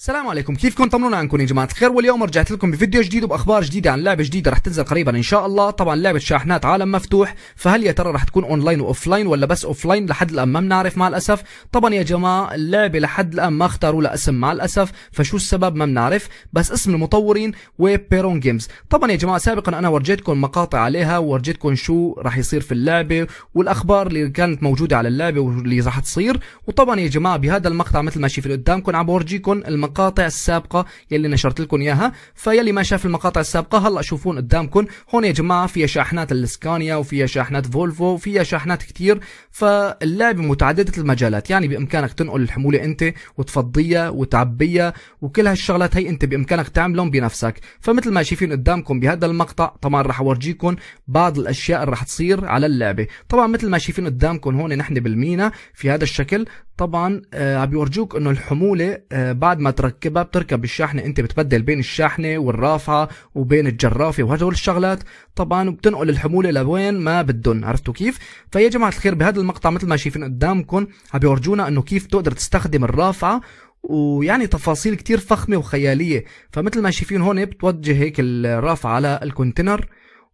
السلام عليكم كيفكم طمنونا عنكم يا جماعه الخير واليوم رجعت لكم بفيديو جديد وباخبار جديده عن لعبه جديده رح تنزل قريبا ان شاء الله طبعا لعبه شاحنات عالم مفتوح فهل يا ترى رح تكون اونلاين واوفلاين ولا بس اوفلاين لحد الان ما بنعرف مع الاسف طبعا يا جماعه اللعبه لحد الان ما اختاروا لها اسم مع الاسف فشو السبب ما بنعرف بس اسم المطورين ويب بيرون جيمز طبعا يا جماعه سابقا انا ورجيتكم مقاطع عليها ورجيتكم شو رح يصير في اللعبه والاخبار اللي كانت موجوده على اللعبه واللي رح تصير وطبعا يا جماعه بهذا المقطع مثل ما شايفين قدامكم عم بورجيكم المقاطع السابقه يلي نشرت لكم اياها فيلي ما شاف المقاطع السابقه هلا شوفون قدامكم هون يا جماعه فيها شاحنات الاسكانيا وفيها شاحنات فولفو وفيها شاحنات كثير فاللعبه متعدده المجالات يعني بامكانك تنقل الحموله انت وتفضيها وتعبيها وكل هالشغلات هي انت بامكانك تعملهم بنفسك فمثل ما شايفين قدامكم بهذا المقطع طبعا راح اورجيكم بعض الاشياء اللي راح تصير على اللعبه طبعا مثل ما شايفين قدامكم هون نحن بالمينا في هذا الشكل طبعا آه، عم بيورجوك انه الحموله آه، بعد ما تركبها بتركب الشاحنه انت بتبدل بين الشاحنه والرافعه وبين الجرافه وهدول الشغلات طبعا وبتنقل الحموله لوين ما بدهن عرفتوا كيف فيا جماعه الخير بهذا المقطع مثل ما شايفين قدامكم عم بيورجونا انه كيف تقدر تستخدم الرافعه ويعني تفاصيل كتير فخمه وخياليه فمثل ما شايفين هون بتوجه هيك الرافعه على الكونتينر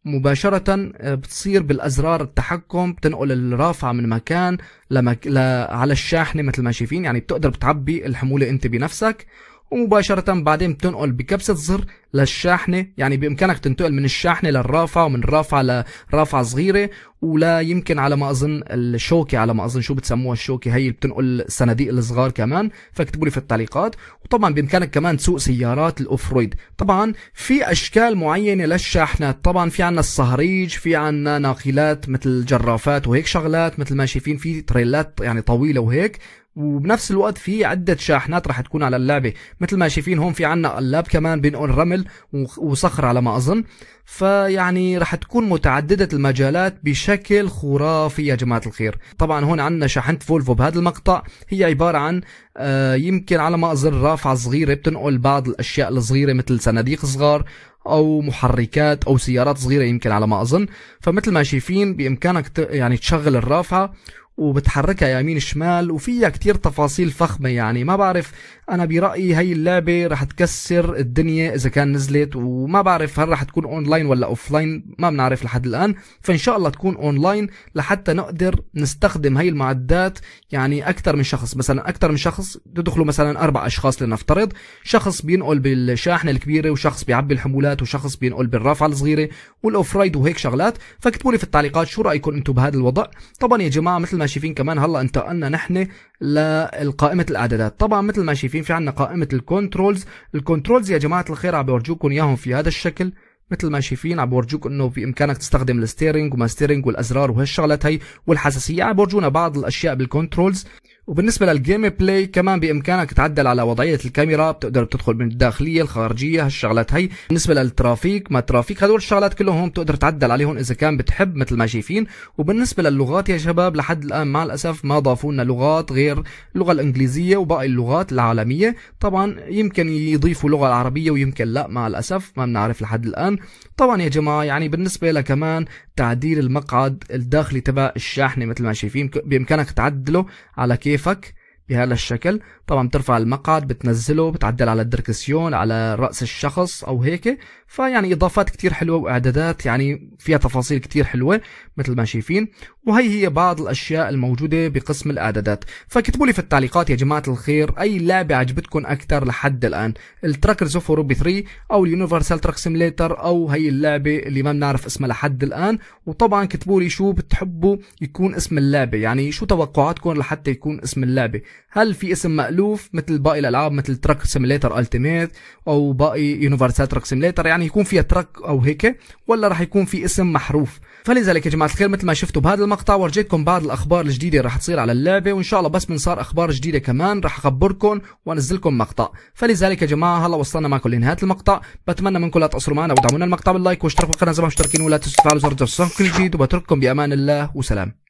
مباشرة آه، بتصير بالأزرار التحكم بتنقل الرافعة من مكان لمك... ل... على الشاحنة مثل ما شايفين يعني بتقدر بتعبي الحمولة أنت بنفسك ومباشرة بعدين بتنقل بكبسة زر للشاحنة يعني بإمكانك تنتقل من الشاحنة للرافعة ومن رافعة لرافعة صغيرة ولا يمكن على ما أظن الشوكة على ما أظن شو بتسموها الشوكة هي اللي بتنقل الصناديق الصغار كمان فاكتبوا لي في التعليقات وطبعا بإمكانك كمان تسوق سيارات الاوفرويد طبعا في أشكال معينة للشاحنات طبعا في عنا الصهريج في عنا ناقلات مثل جرافات وهيك شغلات مثل ما شايفين في تريلات يعني طويلة وهيك وبنفس الوقت في عدة شاحنات رح تكون على اللعبة مثل ما شايفين هون في عنا قلاب كمان بينقل رمل وصخر على ما أظن فيعني رح تكون متعددة المجالات بشكل خرافي يا جماعة الخير طبعا هون عندنا شحنت فولفو بهذا المقطع هي عبارة عن آه، يمكن على ما أظن رافعة صغيرة بتنقل بعض الأشياء الصغيرة مثل صناديق صغار او محركات او سيارات صغيره يمكن على ما اظن فمثل ما شايفين بامكانك يعني تشغل الرافعه وبتحركها يمين شمال وفيها كتير تفاصيل فخمة يعني ما بعرف أنا برأيي هي اللعبة رح تكسر الدنيا إذا كان نزلت وما بعرف هل رح تكون أونلاين ولا أوفلاين ما بنعرف لحد الآن فإن شاء الله تكون أونلاين لحتى نقدر نستخدم هي المعدات يعني أكثر من شخص مثلا أكثر من شخص تدخلوا مثلا أربع أشخاص لنفترض شخص بينقل بالشاحنة الكبيرة وشخص بيعبي الحمولات وشخص بينقل بالرافعة الصغيرة والأوفرايد وهيك شغلات فاكتبوا لي في التعليقات شو رأيكم أنتم بهذا الوضع طبعا يا جماعة مثل ما شايفين كمان هلا انتقلنا نحن لقائمة الاعدادات طبعا مثل ما شايفين في عنا قائمة الكنترولز الكنترولز يا جماعة الخير عم بورجوكم اياهم في هذا الشكل مثل ما شايفين عم بورجوك انه بامكانك تستخدم الستيرنج وما ستيرنج والازرار وهالشغلات هي والحساسيه عم بورجونا بعض الاشياء بالكنترولز وبالنسبة للجيم بلاي كمان بإمكانك تعدل على وضعية الكاميرا بتقدر بتدخل من الداخلية الخارجية هالشغلات هي بالنسبة للترافيك ما ترافيك هدول الشغلات كلهم بتقدر تعدل عليهم إذا كان بتحب مثل ما شايفين وبالنسبة للغات يا شباب لحد الآن مع الأسف ما ضافوا لنا لغات غير اللغة الإنجليزية وباقي اللغات العالمية طبعا يمكن يضيفوا لغة العربية ويمكن لا مع الأسف ما بنعرف لحد الآن طبعا يا جماعة يعني بالنسبة لكمان تعديل المقعد الداخلي تبع الشاحنه مثل ما شايفين بامكانك تعدله على كيفك بهذا الشكل طبعا بترفع المقعد بتنزله بتعدل على الدركسيون على رأس الشخص أو هيك فيعني إضافات كتير حلوة وإعدادات يعني فيها تفاصيل كتير حلوة مثل ما شايفين وهي هي بعض الأشياء الموجودة بقسم الإعدادات فكتبوا لي في التعليقات يا جماعة الخير أي لعبة عجبتكم أكثر لحد الآن التراكرز اوف روبي 3 أو اليونيفرسال تراك سيميليتر أو هي اللعبة اللي ما بنعرف اسمها لحد الآن وطبعا كتبوا لي شو بتحبوا يكون اسم اللعبة يعني شو توقعاتكم لحتى يكون اسم اللعبة هل في اسم مألوف مثل باقي الألعاب مثل تراك سيميليتر ألتيميت أو باقي يونيفرسال تراك سيميليتر يعني يكون فيها تراك أو هيك ولا رح يكون في اسم محروف فلذلك يا جماعة الخير مثل ما شفتوا بهذا المقطع ورجيتكم بعض الأخبار الجديدة رح تصير على اللعبة وإن شاء الله بس من صار أخبار جديدة كمان رح أخبركم وأنزلكم مقطع فلذلك يا جماعة هلا وصلنا معكم لنهاية المقطع بتمنى منكم لا تقصروا معنا ودعمونا المقطع باللايك واشتركوا في القناة إذا ما مشتركين ولا تنسوا تفعلوا زر الجرس كل جديد وبترككم بأمان الله وسلام